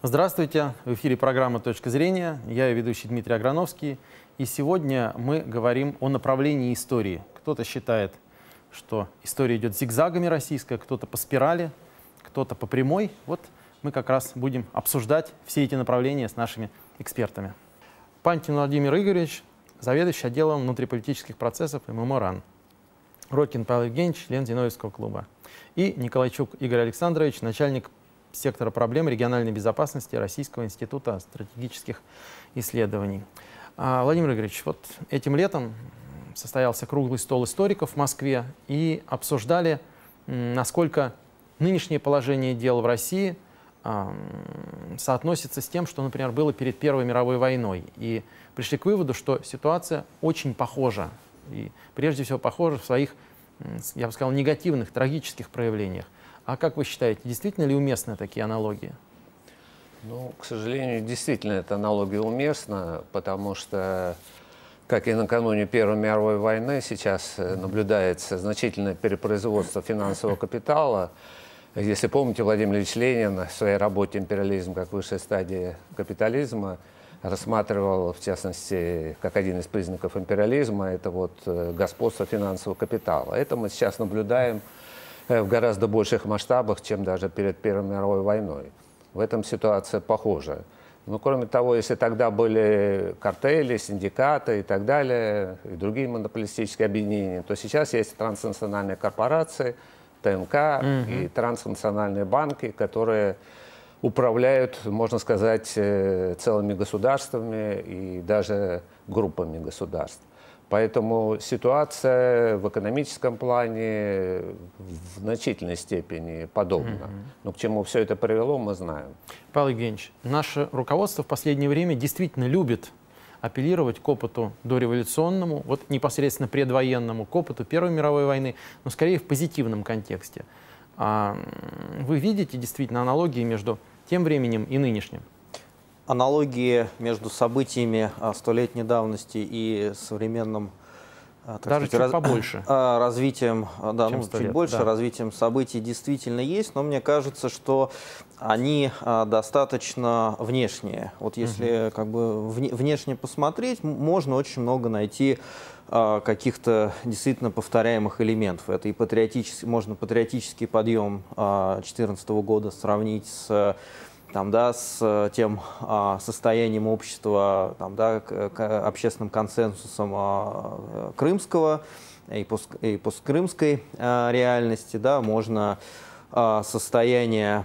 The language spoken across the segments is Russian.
Здравствуйте, в эфире программа «Точка зрения». Я ее ведущий Дмитрий Аграновский. И сегодня мы говорим о направлении истории. Кто-то считает, что история идет зигзагами российская, кто-то по спирали, кто-то по прямой. Вот мы как раз будем обсуждать все эти направления с нашими экспертами. Панкин Владимир Игоревич, заведующий отделом внутриполитических процессов и ММОРАН. Рокин Павел Евгеньевич, член Зиновьевского клуба. И Николайчук Игорь Александрович, начальник сектора проблем региональной безопасности Российского института стратегических исследований. А, Владимир Игоревич, вот этим летом состоялся круглый стол историков в Москве и обсуждали, насколько нынешнее положение дел в России а, соотносится с тем, что, например, было перед Первой мировой войной. И пришли к выводу, что ситуация очень похожа. И прежде всего похожа в своих, я бы сказал, негативных, трагических проявлениях. А как вы считаете, действительно ли уместны такие аналогии? Ну, к сожалению, действительно эта аналогия уместна, потому что, как и накануне Первой мировой войны, сейчас э, наблюдается значительное перепроизводство финансового капитала. Если помните, Владимир Ильич Ленин в своей работе «Империализм как высшая стадия капитализма» рассматривал, в частности, как один из признаков империализма, это вот э, господство финансового капитала. Это мы сейчас наблюдаем Э, в гораздо больших масштабах, чем даже перед Первой мировой войной. В этом ситуация похожа. Но ну, кроме того, если тогда были картели, синдикаты и так далее, и другие монополистические объединения, то сейчас есть транснациональные корпорации, ТНК угу. и транснациональные банки, которые управляют, можно сказать, э, целыми государствами и даже группами государств. Поэтому ситуация в экономическом плане в значительной степени подобна. mm Но к чему все это привело, мы знаем. Павел Евгеньевич, наше руководство в последнее время действительно любит апеллировать к опыту дореволюционному, вот непосредственно предвоенному, к опыту Первой мировой войны, но скорее в позитивном контексте. А, вы видите действительно аналогии между тем временем и нынешним? аналогии между событиями а, столетней давности и современным а, так Даже сказать, чуть раз, побольше. А, развитием, да, ну, чуть лет, больше да. развитием событий действительно есть, но мне кажется, что они достаточно внешние. Вот если угу. как бы внешне посмотреть, можно очень много найти каких-то действительно повторяемых элементов. Это и патриотический, можно патриотический подъем 2014 года сравнить с там, да, с э, тем а, состоянием общества, там, да, к, к общественным консенсусом а, э, крымского и, пуск и посткрымской а, реальности, да, можно а, состояние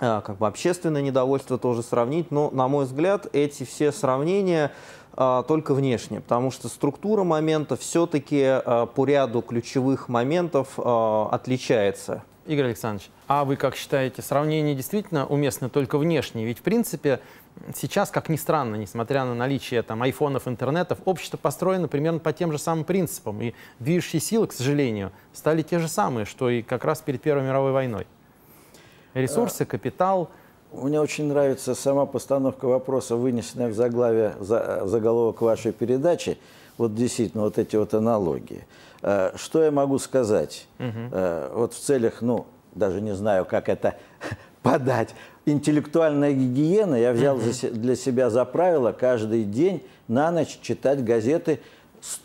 а, как бы общественное недовольство тоже сравнить, но, на мой взгляд, эти все сравнения а, только внешне, потому что структура момента все-таки а, по ряду ключевых моментов а, отличается Игорь Александрович, а вы как считаете, сравнение действительно уместно только внешне? Ведь, в принципе, сейчас, как ни странно, несмотря на наличие там айфонов, интернетов, общество построено примерно по тем же самым принципам. И движущие силы, к сожалению, стали те же самые, что и как раз перед Первой мировой войной. Ресурсы, э, капитал. Мне очень нравится сама постановка вопроса, вынесенная в, заглавие, в э, заголовок вашей передачи. Вот действительно, вот эти вот аналогии. Э, что я могу сказать? Угу. Вот в целях, ну, даже не знаю, как это подать. Интеллектуальная гигиена я взял угу. для себя за правило каждый день на ночь читать газеты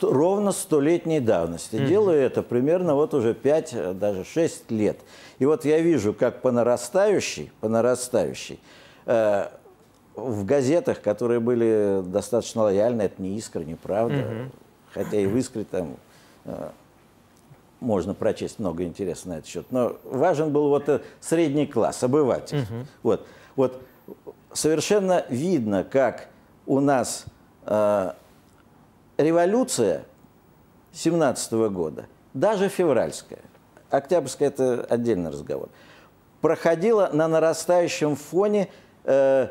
ровно столетней давности. Угу. Делаю это примерно вот уже 5, э, даже 6 лет. И вот я вижу, как по нарастающей, по нарастающей, э, в газетах, которые были достаточно лояльны, это не искра, не правда, угу. хотя и в искре там Э, можно прочесть много интересного на этот счет. Но важен был вот э, средний класс, обыватель. Угу. Вот. вот совершенно видно, как у нас э, революция 17 -го года, даже февральская, октябрьская – это отдельный разговор, проходила на нарастающем фоне э,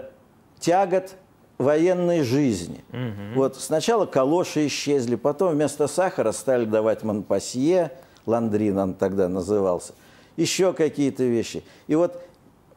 тягот военной жизни. Угу. Вот сначала калоши исчезли, потом вместо сахара стали давать манпасье, ландрин он тогда назывался, еще какие-то вещи. И вот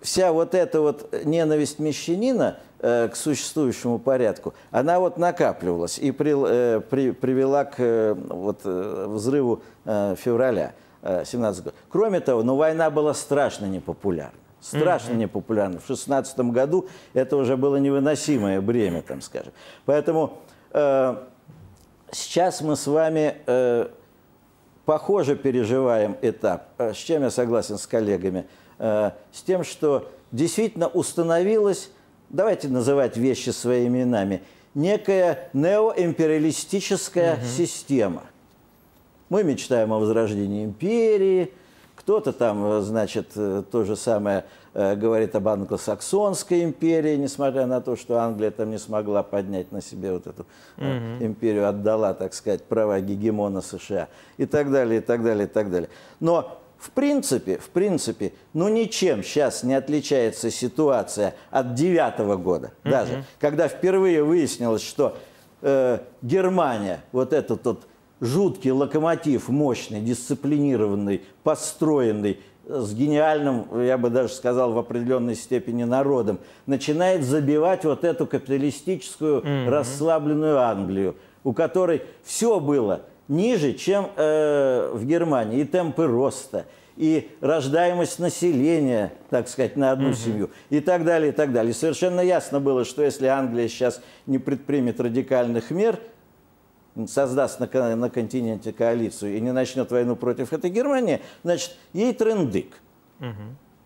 вся вот эта вот ненависть мещанина э, к существующему порядку, она вот накапливалась и при, э, при, привела к э, вот, э, взрыву э, февраля 17 э, года. Кроме того, ну, война была страшно непопулярна страшно mm-hmm. В 2016 году это уже было невыносимое бремя, там скажем. Поэтому э, сейчас мы с вами э, похоже переживаем этап. Э, с чем я согласен с коллегами? Э, с тем, что действительно установилась, давайте называть вещи своими именами, некая неоимпериалистическая mm система. Мы мечтаем о возрождении империи, кто-то там, э, значит, э, то же самое э, говорит об англосаксонской империи, несмотря на то, что Англия там не смогла поднять на себе вот эту Mm -hmm. империю, отдала, так сказать, права гегемона США и так далее, и так далее, и так далее. Но в принципе, в принципе, ну ничем сейчас не отличается ситуация от девятого года Mm -hmm. даже, когда впервые выяснилось, что э, Германия, вот этот вот жуткий локомотив, мощный, дисциплинированный, построенный, э, с гениальным, я бы даже сказал, в определенной степени народом, начинает забивать вот эту капиталистическую mm-hmm. расслабленную Англию, у которой все было ниже, чем э, в Германии, и темпы роста, и рождаемость населения, так сказать, на одну mm-hmm. семью, и так далее, и так далее. совершенно ясно было, что если Англия сейчас не предпримет радикальных мер – создаст на, на континенте коалицию и не начнет войну против этой Германии, значит, ей трендык. Угу.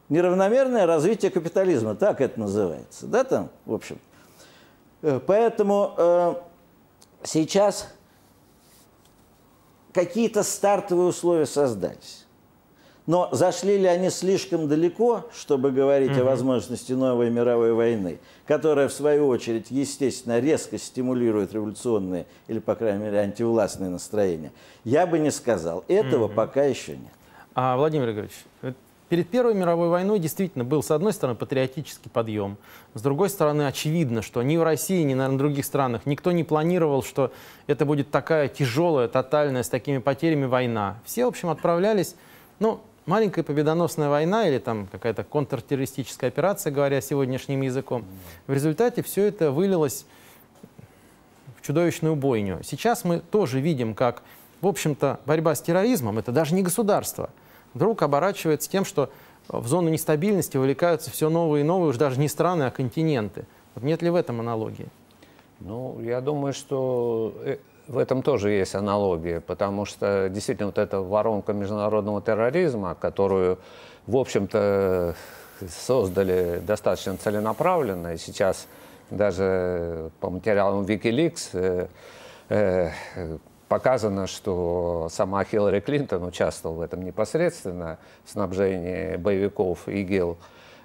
Неравномерное развитие капитализма, так это называется, да, там, в общем. Э, поэтому э, сейчас какие-то стартовые условия создались. Но зашли ли они слишком далеко, чтобы говорить mm-hmm. о возможности новой мировой войны, которая, в свою очередь, естественно, резко стимулирует революционные или, по крайней мере, антивластные настроения? Я бы не сказал. Этого mm-hmm. пока еще нет. А, Владимир Игоревич, э, Перед Первой мировой войной действительно был, с одной стороны, патриотический подъем, с другой стороны, очевидно, что ни в России, ни, наверное, в других странах никто не планировал, что это будет такая тяжелая, тотальная, с такими потерями война. Все, в общем, отправлялись, ну, маленькая победоносная война или там какая-то контртеррористическая операция, говоря сегодняшним языком, в результате все это вылилось в чудовищную бойню. Сейчас мы тоже видим, как, в общем-то, борьба с терроризмом, это даже не государство, вдруг оборачивается тем, что в зону нестабильности вовлекаются все новые и новые, уж даже не страны, а континенты. Вот нет ли в этом аналогии? Ну, я думаю, что э, в этом тоже есть аналогия, потому что действительно вот эта воронка международного терроризма, которую, в общем-то, создали достаточно целенаправленно, и сейчас даже по материалам Wikileaks э, э, показано, что сама Хиллари Клинтон участвовала в этом непосредственно, в снабжении боевиков ИГИЛ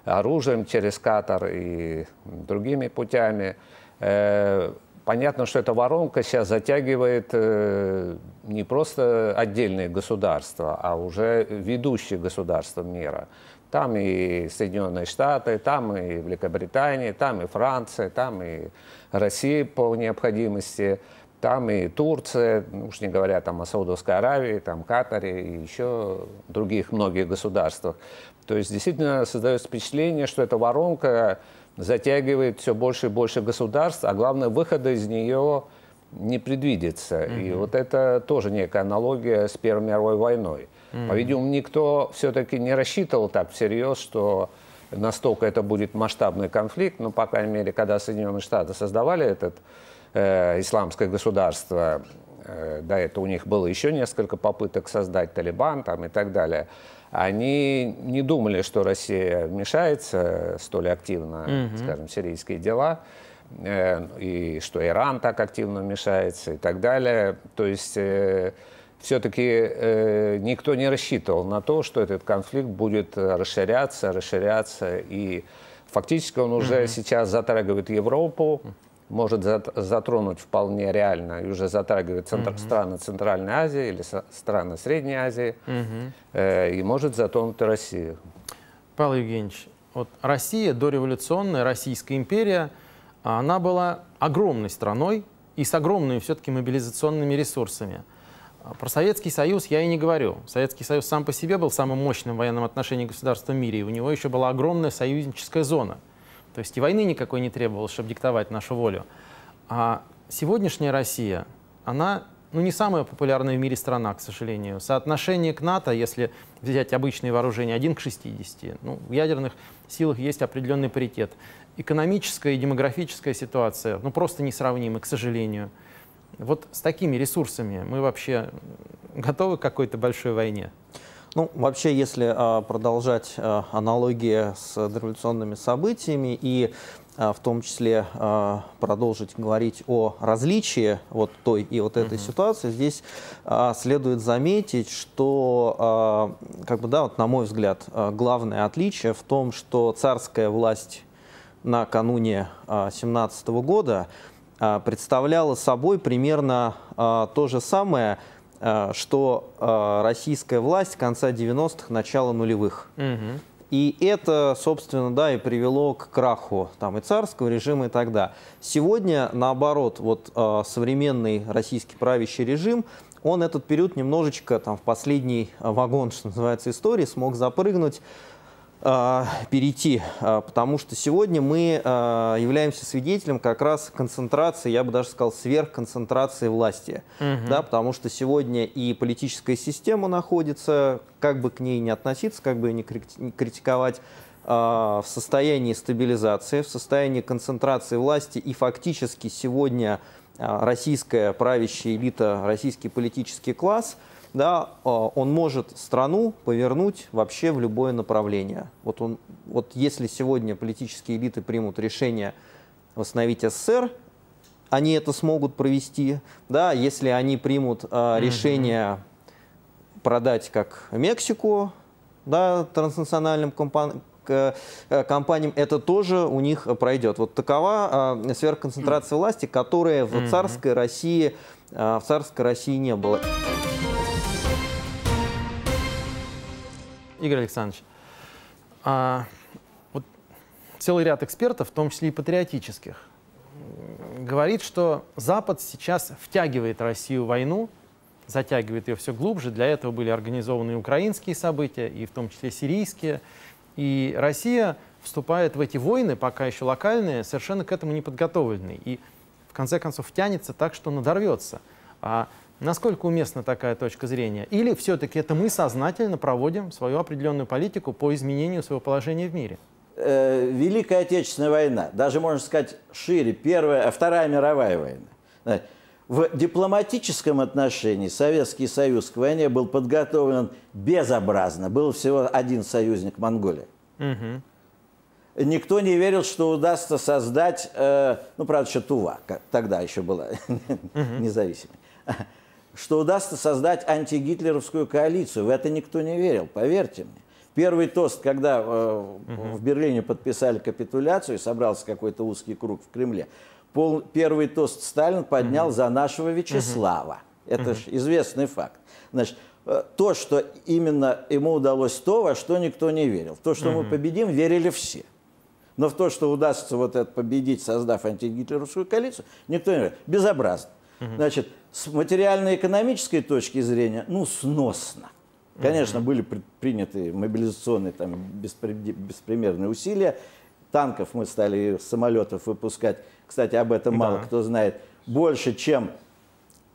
оружием через Катар и другими путями. Э, Понятно, что эта воронка сейчас затягивает э, не просто отдельные государства, а уже ведущие государства мира. Там и Соединенные Штаты, там и Великобритания, там и Франция, там и Россия по необходимости, там и Турция, ну, уж не говоря там о Саудовской Аравии, там Катаре и еще других многих государствах. То есть действительно создается впечатление, что эта воронка затягивает все больше и больше государств, а главное, выхода из нее не предвидится. Mm -hmm. И вот это тоже некая аналогия с Первой мировой войной. Mm -hmm. По-видимому, никто все-таки не рассчитывал так всерьез, что настолько это будет масштабный конфликт, но, ну, по крайней мере, когда Соединенные Штаты создавали это э, исламское государство, э, до этого у них было еще несколько попыток создать Талибан там, и так далее, они не думали, что Россия вмешается столь активно, угу. скажем, в сирийские дела, э, и что Иран так активно вмешается и так далее. То есть э, все-таки э, никто не рассчитывал на то, что этот конфликт будет расширяться, расширяться. И фактически он уже mm-hmm. сейчас затрагивает Европу, может затронуть вполне реально и уже затрагивает центр, угу. страны Центральной Азии или страны Средней Азии, угу. э, и может затронуть Россию. Павел Евгеньевич, вот Россия, дореволюционная Российская империя, она была огромной страной и с огромными все-таки мобилизационными ресурсами. Про Советский Союз я и не говорю. Советский Союз сам по себе был самым мощным военным отношением государства в мире, и у него еще была огромная союзническая зона – то есть и войны никакой не требовалось, чтобы диктовать нашу волю. А сегодняшняя Россия, она ну, не самая популярная в мире страна, к сожалению. Соотношение к НАТО, если взять обычные вооружения, 1 к 60. Ну, в ядерных силах есть определенный паритет. Экономическая и демографическая ситуация ну, просто несравнимы, к сожалению. Вот с такими ресурсами мы вообще готовы к какой-то большой войне? Ну, вообще, если а, продолжать а, аналогии с революционными событиями и а, в том числе продолжить говорить о различии вот той и вот этой угу. ситуации, здесь следует заметить, что, как бы, да, вот на мой взгляд, главное отличие в том, что царская власть накануне 17 года представляла собой примерно то же самое – Э, что э, российская власть конца 90-х, начала нулевых. Угу. И это, собственно, да, и привело к краху там, и царского режима и тогда. Сегодня, наоборот, вот э, современный российский правящий режим, он этот период немножечко там, в последний вагон, что называется, истории смог запрыгнуть а, перейти, а, потому что сегодня мы а, являемся свидетелем как раз концентрации, я бы даже сказал, сверхконцентрации власти. Угу. Да, потому что сегодня и политическая система находится, как бы к ней не относиться, как бы ее не критиковать, в состоянии стабилизации, в состоянии концентрации власти и фактически сегодня российская правящая элита, российский политический класс – да, а, он может страну повернуть вообще в любое направление. Вот, он, вот если сегодня политические элиты примут решение восстановить СССР, они это смогут провести, да, если они примут э, решение mm-hmm. продать как Мексику, да, транснациональным э, компаниям, это тоже у них пройдет. Вот такова э, сверхконцентрация власти, которая в царской России э, в царской России не было. Игорь Александрович, а, вот целый ряд экспертов, в том числе и патриотических, говорит, что Запад сейчас втягивает Россию в войну, затягивает ее все глубже. Для этого были организованы украинские события, и в том числе сирийские. И Россия вступает в эти войны, пока еще локальные, совершенно к этому не подготовленной. И в конце концов втянется так, что надорвется. А Насколько уместна такая точка зрения? Или все-таки это мы сознательно проводим свою определенную политику по изменению своего положения в мире? Э, Великая Отечественная война, даже можно сказать шире, первая, а Вторая мировая война. В дипломатическом отношении Советский Союз к войне был подготовлен безобразно. Был всего один союзник Монголия. Угу никто не верил, что удастся создать, э, ну, правда, еще Тува, тогда еще была независимой, что удастся создать антигитлеровскую коалицию. В это никто не верил, поверьте мне. Первый тост, когда э, в Берлине подписали капитуляцию, и собрался какой-то узкий круг в Кремле, пол, первый тост Сталин поднял за нашего Вячеслава. Это же известный факт. Значит, э, то, что именно ему удалось то, во что никто не верил. То, что мы победим, верили все. Но в то, что удастся вот это победить, создав антигитлеровскую коалицию, никто не верит. Безобразно. Значит, с материально-экономической точки зрения, ну, сносно. Конечно, угу. были предприняты мобилизационные там, беспримерные усилия. Танков мы стали, самолетов выпускать. Кстати, об этом мало кто знает. Больше, чем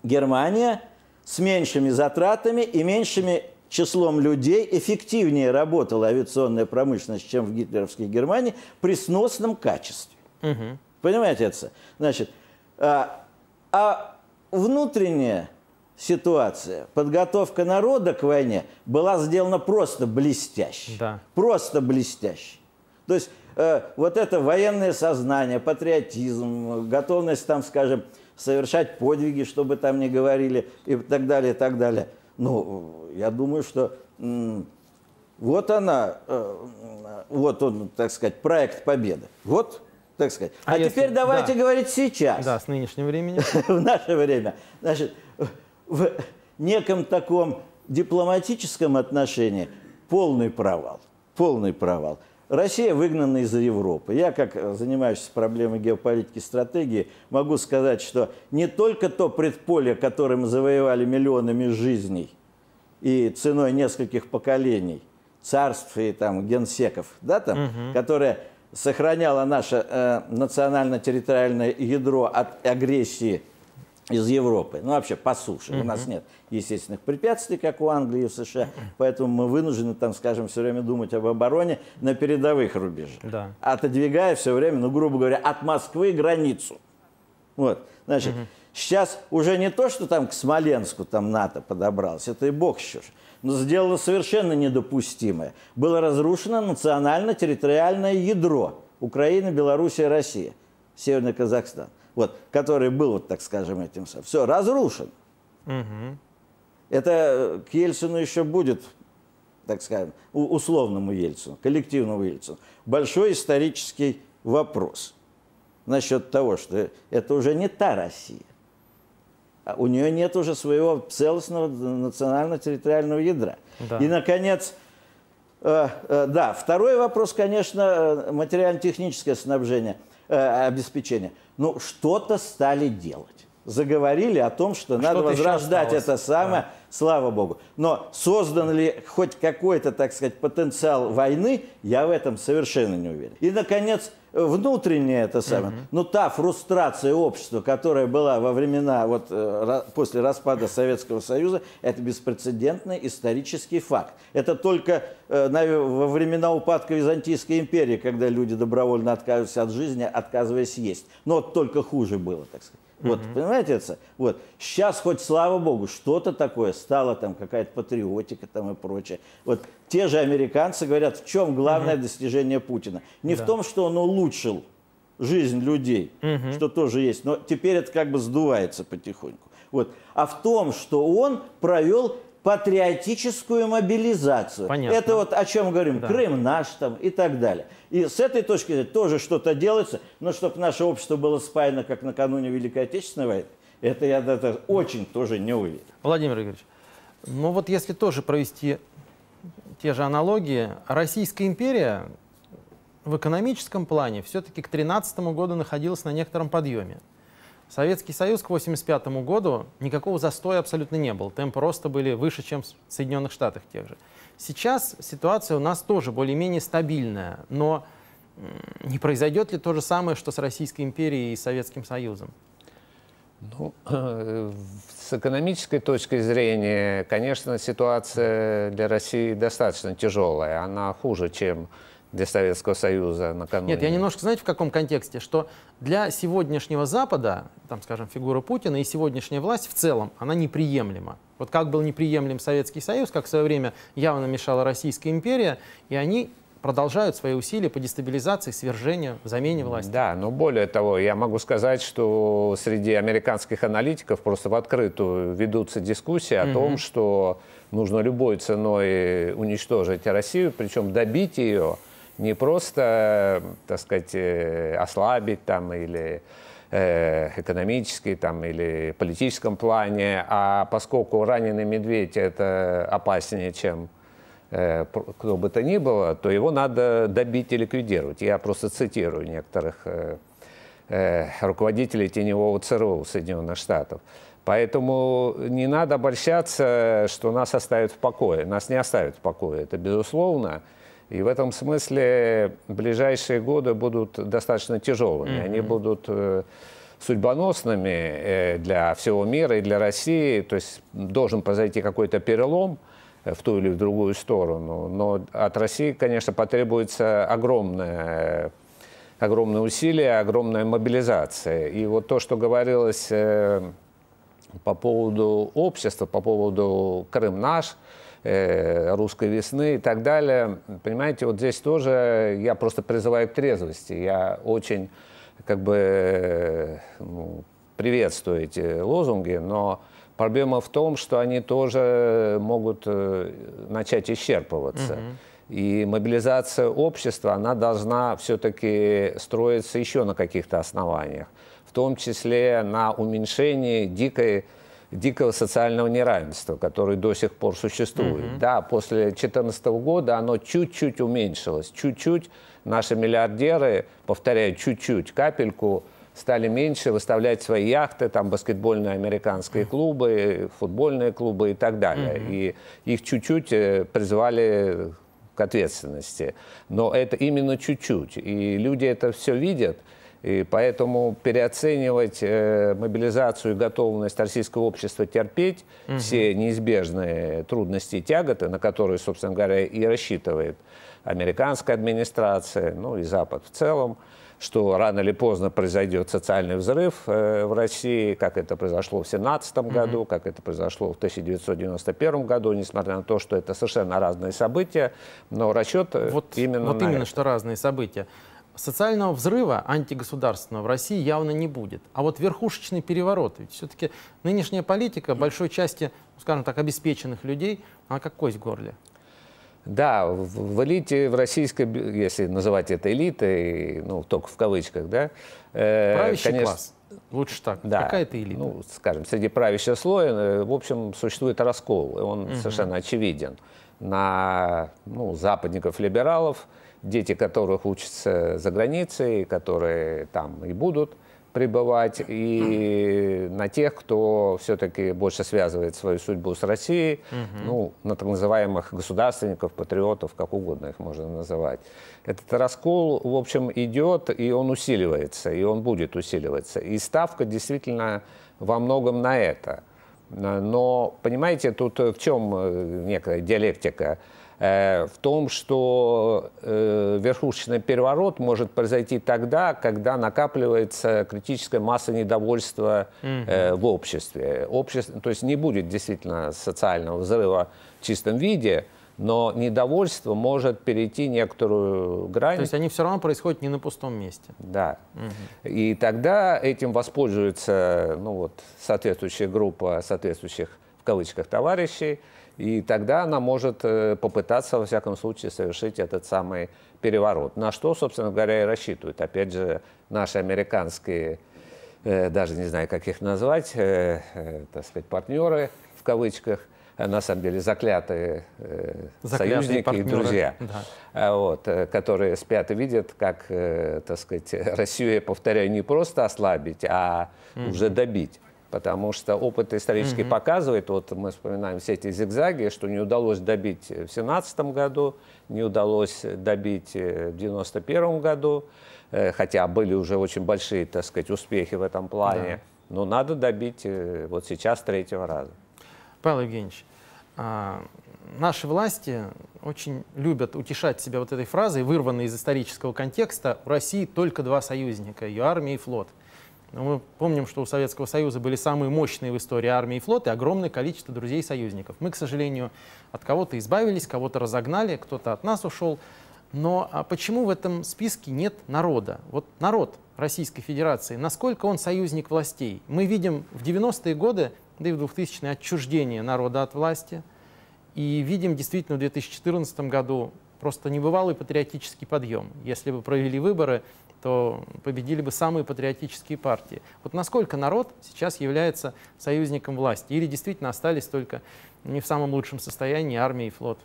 Германия, с меньшими затратами и меньшими числом людей эффективнее работала авиационная промышленность, чем в гитлеровской Германии, при сносном качестве. Угу. Понимаете это? Значит, а, а внутренняя ситуация, подготовка народа к войне была сделана просто блестяще. Да. Просто блестяще. То есть э, вот это военное сознание, патриотизм, готовность там, скажем, совершать подвиги, чтобы там не говорили и так далее, и так далее. Ну, я думаю, что вот она, э, вот он, так сказать, проект победы. Вот так сказать. А, а если... теперь давайте да. говорить сейчас. Да, с нынешнего времени. В наше время. Значит, в неком таком дипломатическом отношении полный провал. Полный провал. Россия выгнана из Европы. Я, как занимаюсь проблемой геополитики и стратегии, могу сказать, что не только то предполе, которым завоевали миллионами жизней и ценой нескольких поколений, царств и там генсеков, да, там, угу. которое Сохраняло наше э, национально-территориальное ядро от агрессии из Европы. Ну, вообще, по суше. Mm-hmm. У нас нет естественных препятствий, как у Англии и США, поэтому мы вынуждены, там, скажем, все время думать об обороне на передовых рубежах, да. отодвигая все время, ну, грубо говоря, от Москвы границу. Вот, значит, mm-hmm. сейчас уже не то, что там к Смоленску там НАТО подобрался, это и бог еще сделала совершенно недопустимое. Было разрушено национально-территориальное ядро Украины, Белоруссии, России, Северный Казахстан. Вот, который был, вот, так скажем, этим самым. Все, разрушен. Угу. Это э, к Ельцину еще будет, так скажем, условному Ельцину, коллективному Ельцину. Большой исторический вопрос насчет того, что это уже не та Россия. А у нее нет уже своего целостного национально-территориального ядра. Да. И, наконец, э, э, да, второй вопрос, конечно, э, материально-техническое снабжение, э, обеспечение. Ну, что-то стали делать. Заговорили о том, что, что надо возрождать это самое, да. слава богу. Но создан ли хоть какой-то, так сказать, потенциал войны, я в этом совершенно не уверен. И, наконец, Внутреннее это самое. Угу. Но та фрустрация общества, которая была во времена вот э, после распада Советского Союза, это беспрецедентный исторический факт. Это только э, во времена упадка Византийской империи, когда люди добровольно отказываются от жизни, отказываясь есть. Но только хуже было, так сказать. Mm-hmm. Вот, понимаете, это? Вот. Сейчас хоть, слава богу, что-то такое стало, там какая-то патриотика там и прочее. Вот те же американцы говорят, в чем главное mm достижение Путина? Не да. в том, что он улучшил жизнь людей, mm что тоже есть, но теперь это как бы сдувается потихоньку. Вот. А в том, что он провел патриотическую мобилизацию. Понятно. Это вот о чем говорим. Да. Крым наш там и так далее. И с этой точки зрения тоже что-то делается, но чтобы наше общество было спаяно, как накануне Великой Отечественной войны, это я это очень тоже не увидел. Владимир Игоревич, ну вот если тоже провести те же аналогии, Российская империя в экономическом плане все-таки к 2013 году находилась на некотором подъеме. Советский Союз к 1985 году никакого застоя абсолютно не было. Темпы роста были выше, чем в Соединенных Штатах тех же. Сейчас ситуация у нас тоже более-менее стабильная, но не произойдет ли то же самое, что с Российской империей и Советским Союзом? Ну, э, с экономической точки зрения, конечно, ситуация для России достаточно тяжелая. Она хуже, чем для Советского Союза накануне. Нет, я немножко, знаете, в каком контексте, что для сегодняшнего Запада, там, скажем, фигура Путина и сегодняшняя власть в целом, она неприемлема. Вот как был неприемлем Советский Союз, как в свое время явно мешала Российская империя, и они продолжают свои усилия по дестабилизации, свержению, замене власти. Да, но более того, я могу сказать, что среди американских аналитиков просто в открытую ведутся дискуссии о mm том, что нужно любой ценой уничтожить Россию, причем добить ее – не просто, так сказать, э, ослабить там или э, экономический там, или политическом плане, а поскольку раненый медведь это опаснее, чем э, кто бы то ни было, то его надо добить и ликвидировать. Я просто цитирую некоторых руководителей теневого ЦРУ Соединенных Штатов. Поэтому не надо обольщаться, что нас оставят в покое. Нас не оставят в покое, это безусловно. И в этом смысле ближайшие годы будут достаточно тяжелыми. Mm-hmm. Они будут э, судьбоносными э, для всего мира и для России. То есть должен произойти какой-то перелом э, в ту или в другую сторону. Но от России, конечно, потребуется огромное огромное усилие, огромная мобилизация. И вот то, что говорилось по поводу общества, по поводу Крым наш – Э, русской весны и так далее. Понимаете, вот здесь тоже я просто призываю к трезвости. Я очень как бы э, ну, приветствую эти лозунги, но проблема в том, что они тоже могут э, начать исчерпываться. Угу. И мобилизация общества, она должна все-таки строиться еще на каких-то основаниях, в том числе на уменьшении дикой дикого социального неравенства, который до сих пор существует. Mm -hmm. Да, после 2014 года оно чуть-чуть уменьшилось, чуть-чуть наши миллиардеры, повторяю, чуть-чуть, капельку стали меньше выставлять свои яхты, там баскетбольные американские клубы, футбольные клубы и так далее. Mm -hmm. И их чуть-чуть э, призвали к ответственности. Но это именно чуть-чуть. И люди это все видят. И поэтому переоценивать э, мобилизацию и готовность российского общества терпеть угу. все неизбежные трудности и тяготы, на которые, собственно говоря, и рассчитывает американская администрация, ну и Запад в целом, что рано или поздно произойдет социальный взрыв э, в России, как это произошло в 2017 угу. году, как это произошло в 1991 году, несмотря на то, что это совершенно разные события, но расчет э, вот, именно Вот именно, это. что разные события социального взрыва антигосударственного в России явно не будет. А вот верхушечный переворот, ведь все-таки нынешняя политика большой части, ну, скажем так, обеспеченных людей, она как кость в горле. Да, в элите, в российской, если называть это элитой, ну, только в кавычках, да. Э, Правящий конечно, класс. Лучше так. Да, Какая это элита? Ну, скажем, среди правящего слоя, э, в общем, существует раскол, он угу. совершенно очевиден. На ну, западников-либералов, дети которых учатся за границей, которые там и будут пребывать, и на тех, кто все-таки больше связывает свою судьбу с Россией, угу. ну, на так называемых государственников, патриотов, как угодно их можно называть. Этот раскол, в общем, идет, и он усиливается, и он будет усиливаться. И ставка действительно во многом на это. Но, понимаете, тут в чем э, некая диалектика – Э, в том, что э, верхушечный переворот может произойти тогда, когда накапливается критическая масса недовольства mm-hmm. в обществе. Общество, то есть не будет действительно социального взрыва в чистом виде, но недовольство может перейти некоторую грань. То есть они все равно происходят не на пустом месте. Да. Угу. И тогда этим воспользуется ну вот, соответствующая группа соответствующих в кавычках товарищей, и тогда она может э, попытаться, во всяком случае, совершить этот самый переворот. На что, собственно говоря, и рассчитывают. Опять же, наши американские, э, даже не знаю, как их назвать, э, так сказать, партнеры в кавычках – на самом деле заклятые, заклятые союзники партнеры. и друзья, да. вот, которые спят и видят, как, так сказать, Россию, я повторяю, не просто ослабить, а mm-hmm. уже добить. Потому что опыт исторически mm-hmm. показывает, вот мы вспоминаем все эти зигзаги, что не удалось добить в 2017 году, не удалось добить э, в 1991 году, э, хотя были уже очень большие, так сказать, успехи в этом плане. Да. Но надо добить э, вот сейчас третьего раза. Павел Евгеньевич, а, наши власти очень любят утешать себя вот этой фразой, вырванной из исторического контекста, в России только два союзника, ее армия и флот. Но ну, мы помним, что у Советского Союза были самые мощные в истории армии и флоты, огромное количество друзей и союзников. Мы, к сожалению, от кого-то избавились, кого-то разогнали, кто-то от нас ушел. Но а почему в этом списке нет народа? Вот народ Российской Федерации, насколько он союзник властей? Мы видим в 90-е годы, да и в 2000-е, отчуждение народа от власти. И видим действительно в 2014 году просто небывалый патриотический подъем. Если бы провели выборы, то победили бы самые патриотические партии. Вот насколько народ сейчас является союзником власти? Или действительно остались только не в самом лучшем состоянии армия и флот?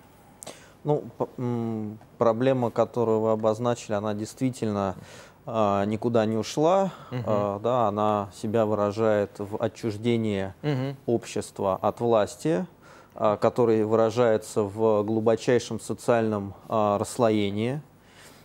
Ну, проблема, которую вы обозначили, она действительно э, никуда не ушла. Угу. Э, да, она себя выражает в отчуждении угу. общества от власти а, который выражается в глубочайшем социальном а, расслоении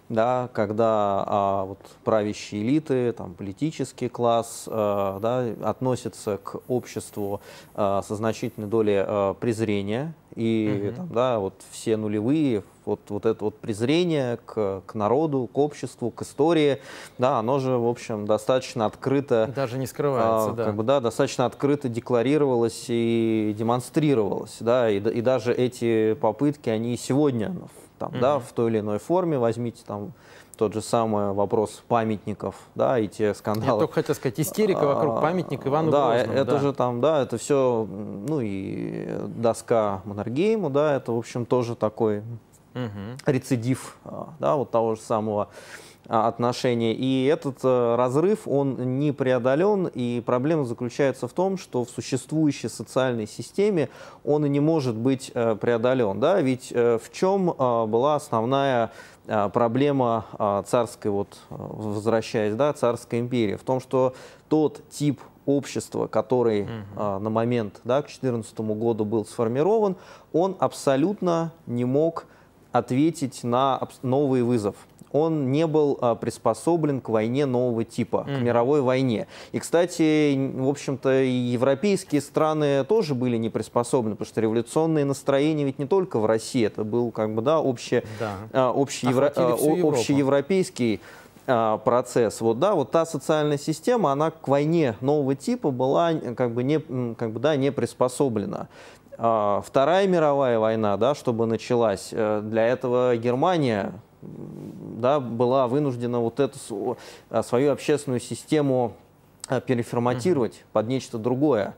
да, когда а, вот, правящие элиты, там, политический класс а, да, относятся к обществу а, со значительной долей а, презрения, и угу. там, да, вот, все нулевые, вот, вот это вот презрение к, к народу, к обществу, к истории, да, оно же, в общем, достаточно открыто... Даже не скрывается, а, да. Как бы, да, достаточно открыто декларировалось и демонстрировалось, да, и, и даже эти попытки, они сегодня там, mm да, в той или иной форме. Возьмите там тот же самый вопрос памятников, да, и те скандалы. Я только хотел сказать, истерика а, вокруг памятника Ивану Да, Грозному, это да. же там, да, это все, ну и доска Маннергейму, да, это, в общем, тоже такой угу. рецидив, а, да, вот того же самого а, отношения. И этот э, разрыв, он не преодолен, и проблема заключается в том, что в существующей социальной системе он и не может быть э, преодолен. Да? Ведь э, в чем была основная проблема царской, вот возвращаясь, да, царской империи? В том, что тот тип общества, который угу. э, на момент да, к 2014 году был сформирован, он абсолютно не мог ответить на новый вызов он не был а, приспособлен к войне нового типа, mm к мировой войне. И, кстати, в общем-то, и европейские страны тоже были не приспособлены, потому что революционные настроения ведь не только в России, это был как бы, да, общий, да. А, общий евро, а, общеевропейский процесс. Вот, да, вот та социальная система, она к войне нового типа была как бы не, как бы, да, не приспособлена. Вторая мировая война, да, чтобы началась, э, для этого Германия да, была вынуждена вот эту а, свою общественную систему а, переформатировать угу. под нечто другое.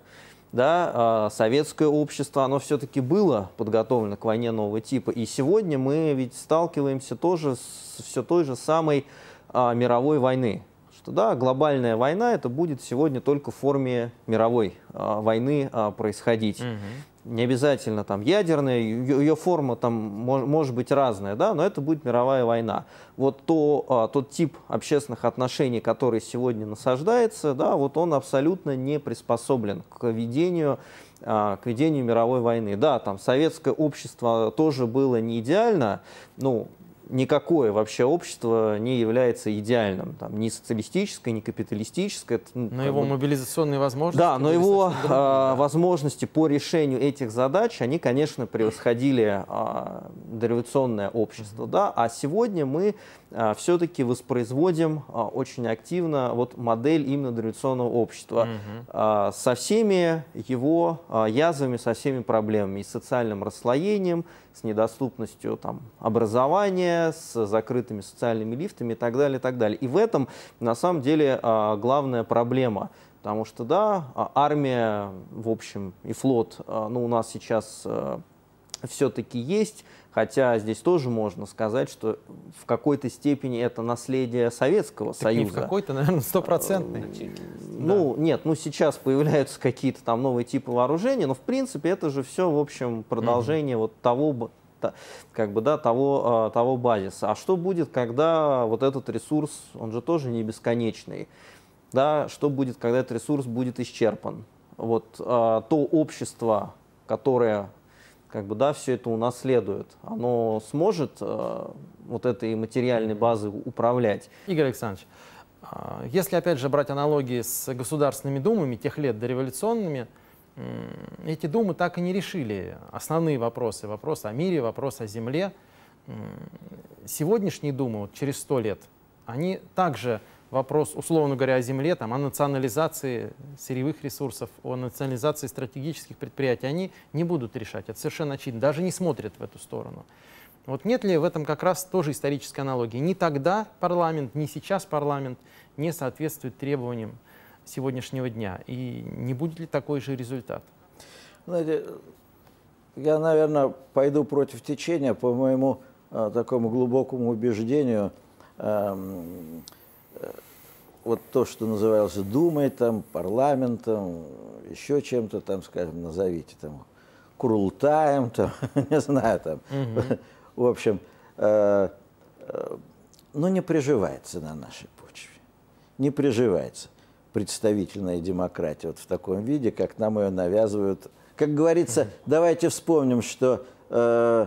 Да, а, советское общество, оно все-таки было подготовлено к войне нового типа. И сегодня мы ведь сталкиваемся тоже с все той же самой мировой войны. Что да, глобальная война это будет сегодня только в форме мировой войны происходить. Угу не обязательно там ядерная, ее форма там может быть разная, да, но это будет мировая война. Вот то, а, тот тип общественных отношений, который сегодня насаждается, да, вот он абсолютно не приспособлен к ведению а, к ведению мировой войны. Да, там советское общество тоже было не идеально, ну, никакое вообще общество не является идеальным. Там, ни социалистическое, ни капиталистическое. Это, ну, но его бы... мобилизационные возможности... Да, но его э, да. возможности по решению этих задач, они, конечно, превосходили э, дореволюционное общество. Mm-hmm. Да? А сегодня мы а, все-таки воспроизводим а, очень активно вот модель именно традиционного общества угу. со всеми его язвами, со всеми проблемами, и с социальным расслоением, с недоступностью там, образования, с закрытыми социальными лифтами и так далее, и так далее. И в этом на самом деле главная проблема. Потому что, да, армия, в общем, и флот, ну, у нас сейчас все-таки есть, хотя здесь тоже можно сказать, что в какой-то степени это наследие Советского так Союза. Не в какой-то, наверное, стопроцентный. Э, ну, нет, ну сейчас появляются какие-то там новые типы вооружения, но в принципе это же все, в общем, продолжение угу. вот того как бы, да, того, а, того базиса. А что будет, когда вот этот ресурс, он же тоже не бесконечный, да, что будет, когда этот ресурс будет исчерпан? Вот а, то общество, которое как бы, да, все это унаследует. Оно сможет э, вот этой материальной базы управлять. Игорь Александрович, э, если, опять же, брать аналогии с государственными думами тех лет дореволюционными, эти думы так и не решили основные вопросы. Вопрос о мире, вопрос о земле. Сегодняшние думы, вот через сто лет, они также вопрос, условно говоря, о земле, там, о национализации сырьевых ресурсов, о национализации стратегических предприятий, они не будут решать, это совершенно очевидно, даже не смотрят в эту сторону. Вот нет ли в этом как раз тоже исторической аналогии? Ни тогда парламент, ни сейчас парламент не соответствует требованиям сегодняшнего дня. И не будет ли такой же результат? Знаете, я, наверное, пойду против течения по моему э, такому глубокому убеждению. Э, вот то, что называлось Думой, там, парламентом, еще чем-то, там, скажем, назовите, там, Курултаем, там, не знаю, там, в общем, э, э, ну, не приживается на нашей почве. Не приживается представительная демократия вот в таком виде, как нам ее навязывают. Как говорится, давайте вспомним, что э,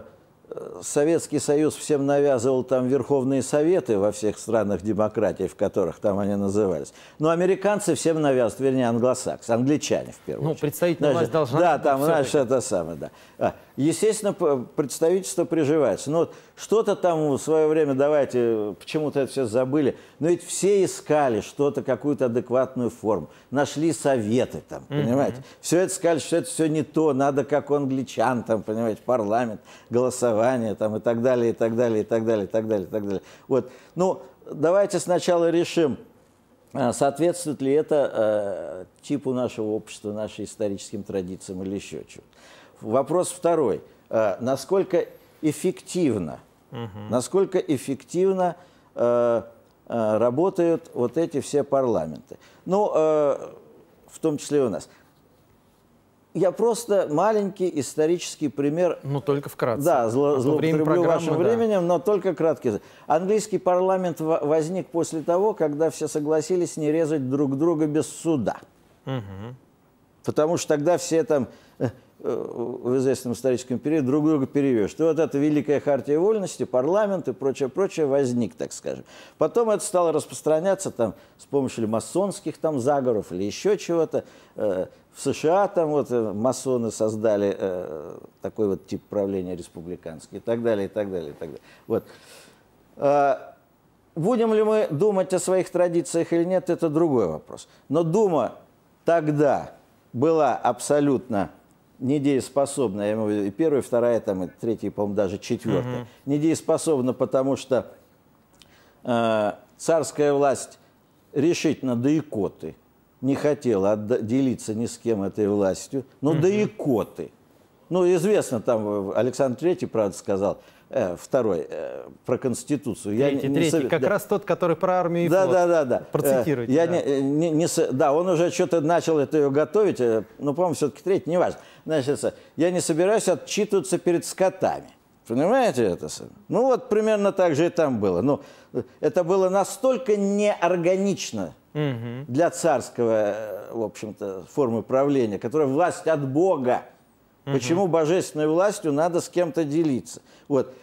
Советский Союз всем навязывал там Верховные Советы во всех странах демократии, в которых там они назывались. Но американцы всем навязывают, вернее, англосаксы, англичане в первую ну, очередь. Ну, представительная Значит, власть должна... Да, там, знаешь, это самое, да. А, естественно, представительство приживается. Но ну, вот что-то там в свое время, давайте, почему-то это все забыли. Но ведь все искали что-то, какую-то адекватную форму. Нашли советы там, mm -hmm. понимаете? Все это сказали, что это все не то, надо как англичан там, понимаете, парламент, голосование там и так далее, и так далее, и так далее, и так далее, и так далее. Вот, ну, давайте сначала решим, а, соответствует ли это э, типу нашего общества, нашим историческим традициям или еще чего. Вопрос второй. Э, насколько эффективно, угу. насколько эффективно э, э, работают вот эти все парламенты. Ну, э, в том числе и у нас. Я просто маленький исторический пример. Ну, только вкратце. Да, зло, а злоупотреблю вашим да. временем, но только краткий. Английский парламент возник после того, когда все согласились не резать друг друга без суда. Угу. Потому что тогда все там э, Э, в известном историческом периоде друг друга перевешь. И вот эта Великая Хартия Вольности, парламент и прочее-прочее возник, так скажем. Потом это стало распространяться там с помощью масонских там заговоров или еще чего-то. Э, в США там вот э, масоны создали такой вот тип правления республиканский и так далее, и так далее, и так далее. Вот. А, будем ли мы думать о своих традициях или нет, это другой вопрос. Но Дума тогда была абсолютно недееспособна, я имею в виду первая, вторая, там, и третья, и, по-моему, даже четвертая. Угу. Недееспособна, потому что э, царская власть решительно до икоты не хотела делиться ни с кем этой властью, но угу. до икоты. Ну, известно, там э, Александр Третий, правда, сказал, э, второй, э, про Конституцию. Третий, я не, третий, сов... как да. раз тот, который про армию и да, флот. Да, да, да. Процитируйте. Э, я да. Не, э, не, не, да, он уже что-то начал это ее готовить, э, ну, по-моему, все-таки третий, неважно. Значит, я не собираюсь отчитываться перед скотами. Понимаете это? Ну вот примерно так же и там было. Но ну, это было настолько неорганично для царского, э, в общем-то, формы правления, которая власть от Бога. Почему божественной властью надо с кем-то делиться? Вот.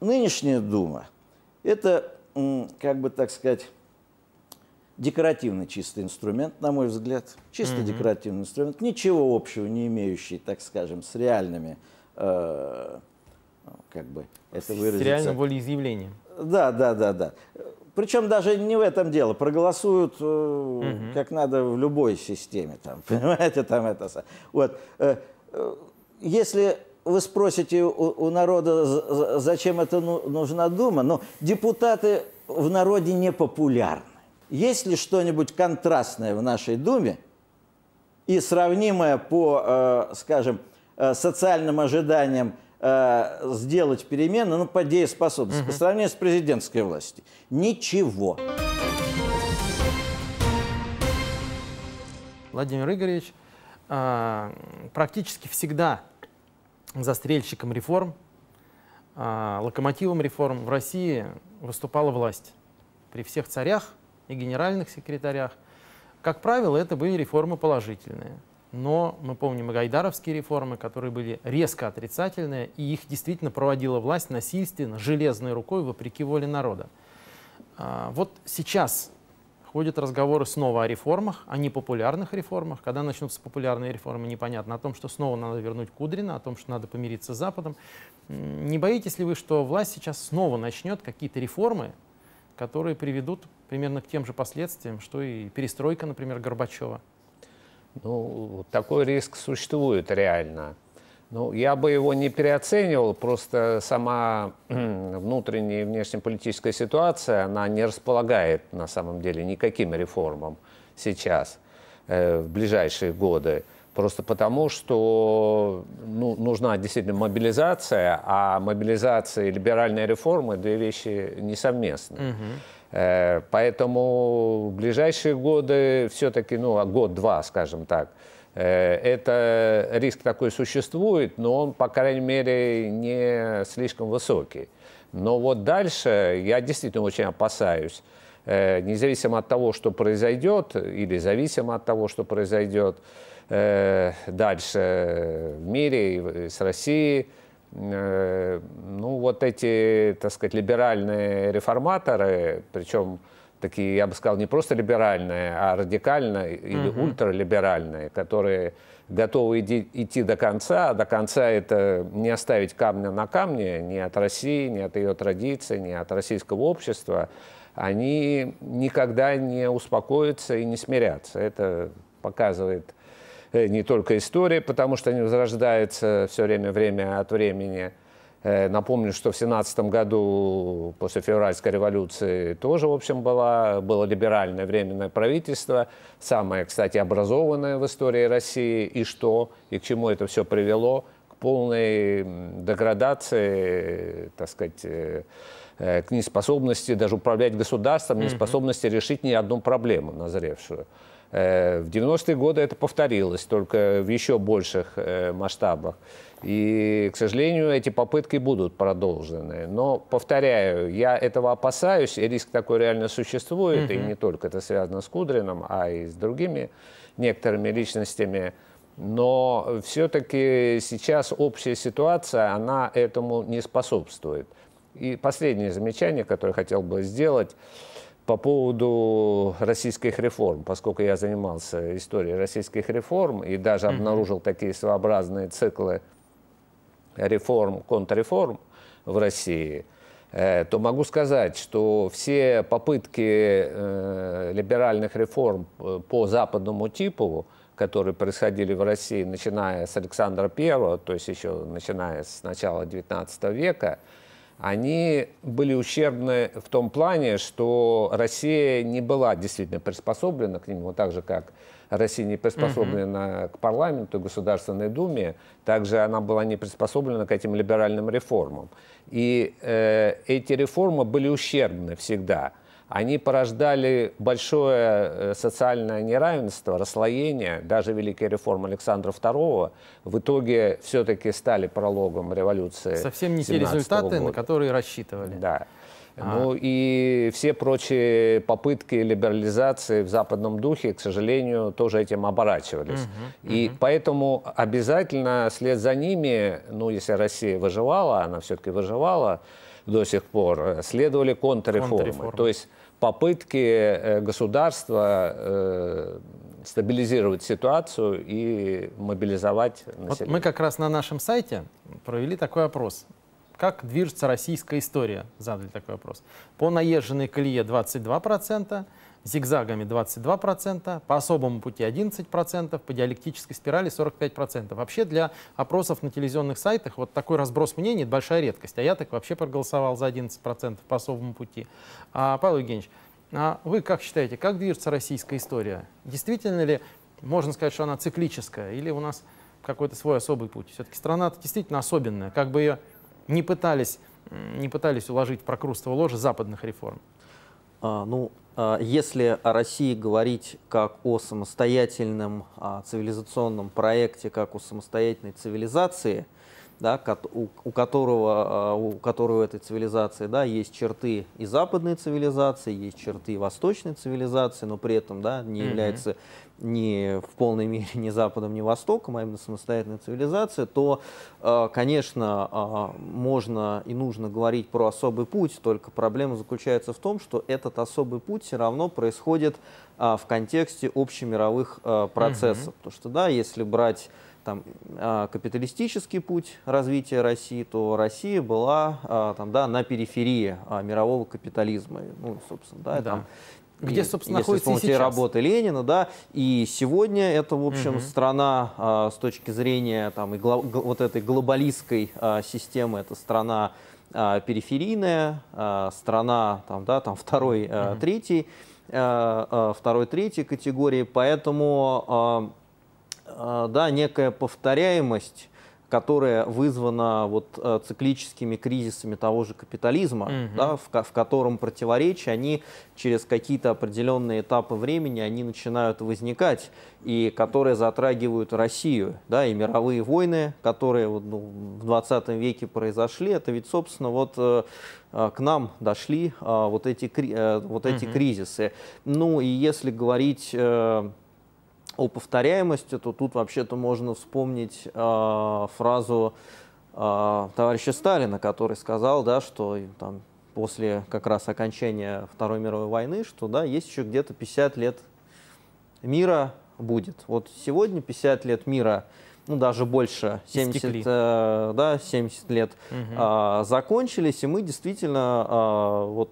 Нынешняя Дума – это, как бы так сказать, Декоративный чистый инструмент, на мой взгляд. Чисто mm-hmm. декоративный инструмент, ничего общего не имеющий, так скажем, с реальными, э, как бы это выразиться. С реальным волеизъявлением. Да, да, да, да. Причем даже не в этом дело. Проголосуют угу. как надо в любой системе. Там, понимаете, там это... Вот. Э, э, если вы спросите у, у народа, зачем это ну, нужна Дума, но ну, депутаты в народе не популярны. Есть ли что-нибудь контрастное в нашей Думе и сравнимое по, э, скажем, э, социальным ожиданиям э, сделать перемены, ну, по дееспособности, угу. по сравнению с президентской властью? Ничего. Владимир Игоревич практически всегда застрельщиком реформ, локомотивом реформ в России выступала власть. При всех царях – и генеральных секретарях. Как правило, это были реформы положительные. Но мы помним и гайдаровские реформы, которые были резко отрицательные, и их действительно проводила власть насильственно, железной рукой, вопреки воле народа. А, вот сейчас ходят разговоры снова о реформах, о непопулярных реформах. Когда начнутся популярные реформы, непонятно. О том, что снова надо вернуть Кудрина, о том, что надо помириться с Западом. Не боитесь ли вы, что власть сейчас снова начнет какие-то реформы, которые приведут примерно к тем же последствиям, что и перестройка, например, Горбачева. Ну, такой риск существует реально. Ну, я бы его не переоценивал, просто сама внутренняя и внешнеполитическая ситуация, она не располагает на самом деле никаким реформам сейчас, э, в ближайшие годы. Просто потому, что ну, нужна действительно мобилизация, а мобилизация и либеральная реформа – две вещи несовместные. Угу. Э, поэтому в ближайшие годы все-таки, ну, а год-два, скажем так, э, это риск такой существует, но он, по крайней мере, не слишком высокий. Но вот дальше я действительно очень опасаюсь, э, независимо от того, что произойдет, или зависимо от того, что произойдет дальше в мире, с Россией, Э, ну, вот эти, так сказать, либеральные реформаторы, причем такие, я бы сказал, не просто либеральные, а радикальные или угу. ультралиберальные, которые готовы иди, идти до конца, а до конца это не оставить камня на камне ни от России, ни от ее традиций, ни от российского общества, они никогда не успокоятся и не смирятся. Это показывает Э, не только истории, потому что они возрождаются все время, время от времени. Э, напомню, что в 17 году после февральской революции тоже, в общем, было, было либеральное временное правительство, самое, кстати, образованное в истории России, и что, и к чему это все привело, к полной деградации, так сказать, э, к неспособности даже управлять государством, неспособности решить ни одну проблему назревшую. Э, в 90-е годы это повторилось, только в еще больших э, масштабах. И, к сожалению, эти попытки будут продолжены. Но, повторяю, я этого опасаюсь, и риск такой реально существует, угу. и не только это связано с Кудрином, а и с другими некоторыми личностями. Но все-таки сейчас общая ситуация, она этому не способствует. И последнее замечание, которое хотел бы сделать – по поводу российских реформ, поскольку я занимался историей российских реформ и даже обнаружил такие своеобразные циклы реформ, контрреформ в России, э, то могу сказать, что все попытки э, либеральных реформ э, по западному типу, которые происходили в России, начиная с Александра I, то есть еще начиная с начала XIX века, они были ущербны в том плане, что Россия не была действительно приспособлена к ним, вот так же, как Россия не приспособлена угу. к парламенту, Государственной Думе, также она была не приспособлена к этим либеральным реформам. И э, эти реформы были ущербны всегда – они порождали большое э, социальное неравенство, расслоение. Даже Великая реформа Александра II в итоге все-таки стали прологом революции. Совсем не те результаты, года. на которые рассчитывали. Да. А. Ну и все прочие попытки либерализации в западном духе, к сожалению, тоже этим оборачивались. Угу, и угу. поэтому обязательно след за ними, ну если Россия выживала, она все-таки выживала, до сих пор, э, следовали контрреформы. То есть попытки э, государства э, стабилизировать ситуацию и мобилизовать население. Вот мы как раз на нашем сайте провели такой опрос. Как движется российская история? Задали такой вопрос. По наезженной колее 22%, зигзагами 22%, по особому пути 11%, по диалектической спирали 45%. Вообще для опросов на телевизионных сайтах вот такой разброс мнений — это большая редкость. А я так вообще проголосовал за 11% по особому пути. А, Павел Евгеньевич, а вы как считаете, как движется российская история? Действительно ли можно сказать, что она циклическая, или у нас какой-то свой особый путь? Все-таки страна действительно особенная, как бы ее не пытались, не пытались уложить в прокрустово ложе западных реформ. А, ну, а, если о России говорить как о самостоятельном а, цивилизационном проекте, как о самостоятельной цивилизации – да, у, которого, а, у которого этой цивилизации да, есть черты и западной цивилизации, есть черты и восточной цивилизации, но при этом да, не является ни в полной мере ни Западом, ни Востоком, а именно самостоятельная цивилизация, то, а, конечно, а, можно и нужно говорить про особый путь, только проблема заключается в том, что этот особый путь все равно происходит в контексте общемировых процессов. mm Потому что, да, если брать там, а, капиталистический путь развития России, то Россия была а, там, да, на периферии а, мирового капитализма. Ну, собственно, да, да. там где, собственно, и, находится сейчас. работы Ленина, да, и сегодня это, в общем, угу. страна а, с точки зрения там, и гло, вот этой глобалистской а, системы, это страна а, периферийная, а, страна там, да, там второй, угу. а, третий, а, второй, третий категории, поэтому... А, Э, да, некая повторяемость которая вызвана вот э, циклическими кризисами того же капитализма, угу. да, в, в котором противоречия, они через какие-то определенные этапы времени они начинают возникать, и которые затрагивают Россию, да, и мировые войны, которые вот, ну, в 20 веке произошли, это ведь, собственно, вот э, к нам дошли вот эти, вот эти угу. кризисы. Ну и если говорить о повторяемости, то тут вообще-то можно вспомнить э, фразу э, товарища Сталина, который сказал, да, что там, после как раз окончания Второй мировой войны, что да, есть еще где-то 50 лет мира будет. Вот сегодня 50 лет мира ну даже больше, 70, э, да, 70 лет угу. э, закончились, и мы действительно э, вот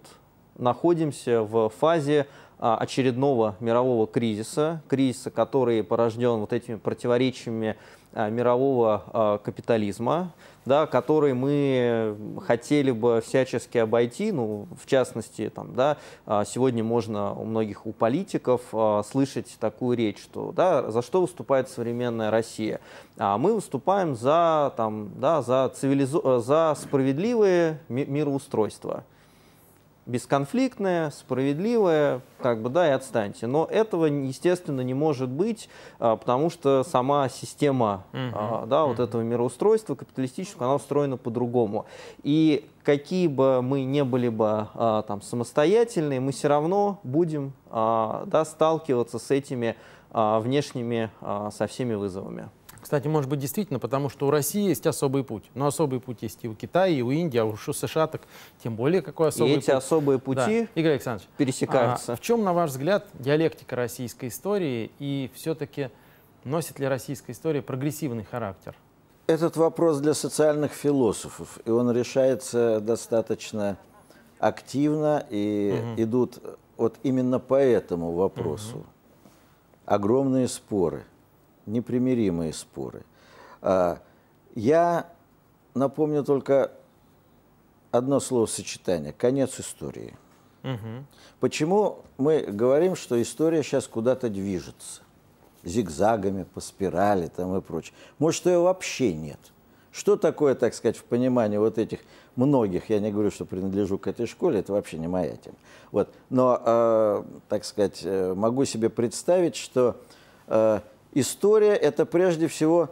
находимся в фазе а, очередного мирового кризиса, кризиса, который порожден вот этими противоречиями а, мирового а, капитализма, да, который мы хотели бы всячески обойти, ну, в частности, там, да, сегодня можно у многих у политиков слышать такую речь, что, да, за что выступает современная Россия? А мы выступаем за, там, да, за, цивилизу... за справедливое мироустройство бесконфликтное, справедливая, как бы, да, и отстаньте. Но этого, естественно, не может быть, а, потому что сама система, угу. да, вот mm этого мироустройства капиталистического, она устроена по-другому. И какие бы мы не были бы а, там самостоятельные, мы все равно будем, да, сталкиваться с этими внешними, со всеми вызовами. Кстати, может быть, действительно, потому что у России есть особый путь. Но особый путь есть и у Китая, и у Индии, а уж у США так тем более какой особый и эти особые пути да. Игорь Александрович, пересекаются. А, в чем, на ваш взгляд, диалектика российской истории и все-таки носит ли российская история прогрессивный характер? Этот вопрос для социальных философов, и он решается достаточно активно, и угу. идут вот именно по этому вопросу угу. огромные споры – непримиримые споры. А, я напомню только одно словосочетание – конец истории. Угу. Почему мы говорим, что история сейчас куда-то движется? Зигзагами, по спирали там и прочее. Может, ее вообще нет. Что такое, так сказать, в понимании вот этих многих, я не говорю, что принадлежу к этой школе, это вообще не моя тема. Вот. Но, э, так сказать, э, могу себе представить, что э, история – это прежде всего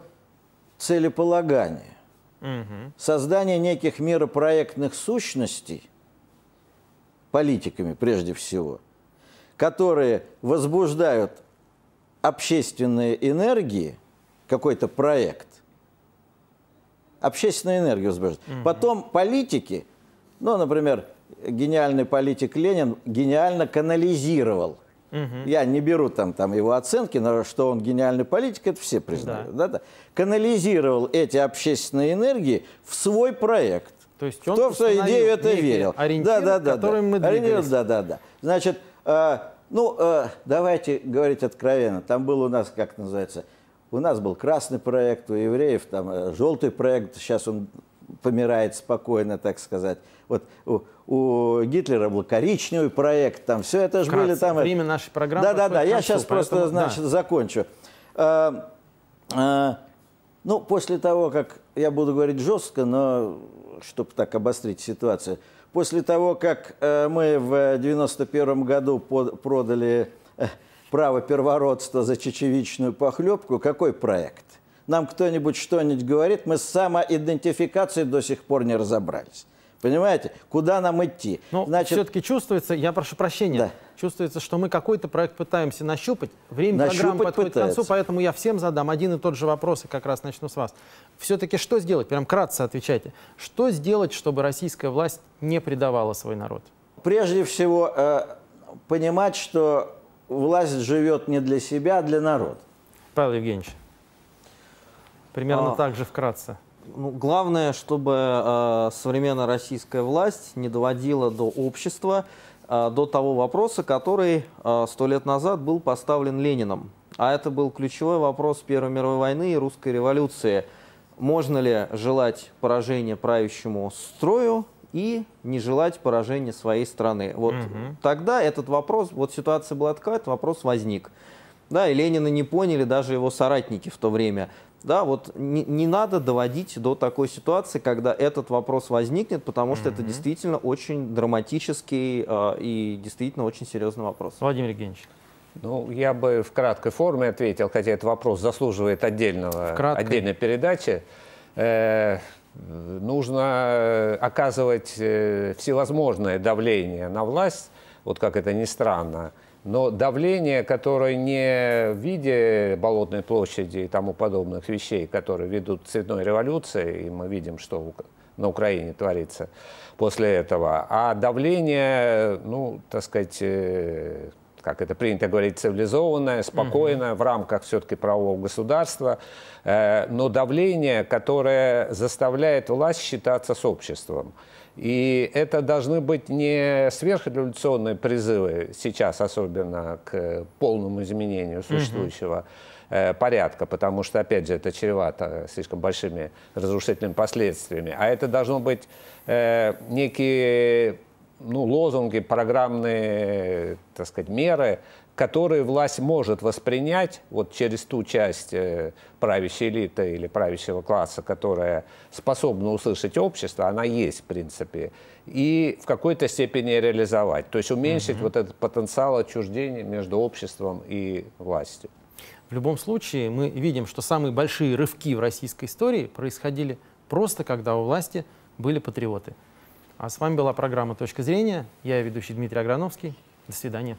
целеполагание. Угу. Создание неких миропроектных сущностей политиками прежде всего, которые возбуждают общественные энергии, какой-то проект, общественную энергию возбуждают. Угу. Потом политики, ну, например, гениальный политик Ленин гениально канализировал Угу. Я не беру там, там его оценки, но что он гениальный политик, это все признают. Да. Да, да. Канализировал эти общественные энергии в свой проект. То есть он в свою идею это верил. да, да, да, которым да. мы да, да, да. Значит, э, ну, э, давайте говорить откровенно. Там был у нас, как называется, у нас был красный проект, у евреев там э, желтый проект, сейчас он помирает спокойно, так сказать. Вот у, у Гитлера был коричневый проект, там все это же были там... Время нашей программы. Да-да-да, я сейчас поэтому, просто, значит, да. закончу. А, а, ну, после того, как я буду говорить жестко, но чтобы так обострить ситуацию, после того, как э, мы в 91 году под, продали э, право первородства за чечевичную похлебку, какой проект – нам кто-нибудь что-нибудь говорит, мы с самоидентификацией до сих пор не разобрались. Понимаете, куда нам идти? Но ну, Значит, все-таки чувствуется, я прошу прощения, да. чувствуется, что мы какой-то проект пытаемся нащупать. Время нащупать программы подходит пытается. к концу, поэтому я всем задам один и тот же вопрос, и как раз начну с вас. Все-таки что сделать? Прям кратко отвечайте. Что сделать, чтобы российская власть не предавала свой народ? Прежде всего, э, понимать, что власть живет не для себя, а для народа. Павел Евгеньевич, Примерно а, так же вкратце. Ну, главное, чтобы э, современная российская власть не доводила до общества, э, до того вопроса, который э, сто э, лет назад был поставлен Лениным. А это был ключевой вопрос Первой мировой войны и русской революции. Можно ли желать поражения правящему строю и не желать поражения своей страны? Вот угу. тогда этот вопрос, вот ситуация была такая, этот вопрос возник. Да, и Ленина не поняли даже его соратники в то время да, вот не, не надо доводить до такой ситуации, когда этот вопрос возникнет, потому что mm-hmm. это действительно очень драматический э, и действительно очень серьезный вопрос. Владимир Евгеньевич. Ну, я бы в краткой форме ответил, хотя этот вопрос заслуживает отдельного, отдельной передачи. Э, нужно оказывать э, всевозможное давление на власть, вот как это ни странно, но давление, которое не в виде болотной площади и тому подобных вещей, которые ведут к цветной революции, и мы видим, что на Украине творится после этого, а давление, ну, так сказать, э, как это принято говорить, цивилизованное, спокойное, угу. в рамках все-таки правового государства, э, но давление, которое заставляет власть считаться с обществом. И это должны быть не сверхреволюционные призывы сейчас, особенно к полному изменению существующего угу. порядка, потому что, опять же, это чревато слишком большими разрушительными последствиями. А это должно быть э, некие ну, лозунги, программные, так сказать, меры, которые власть может воспринять вот через ту часть э, правящей элиты или правящего класса, которая способна услышать общество, она есть, в принципе, и в какой-то степени реализовать. То есть уменьшить угу. вот этот потенциал отчуждения между обществом и властью. В любом случае, мы видим, что самые большие рывки в российской истории происходили просто, когда у власти были патриоты. А с вами была программа «Точка зрения». Я ведущий Дмитрий Аграновский. До свидания.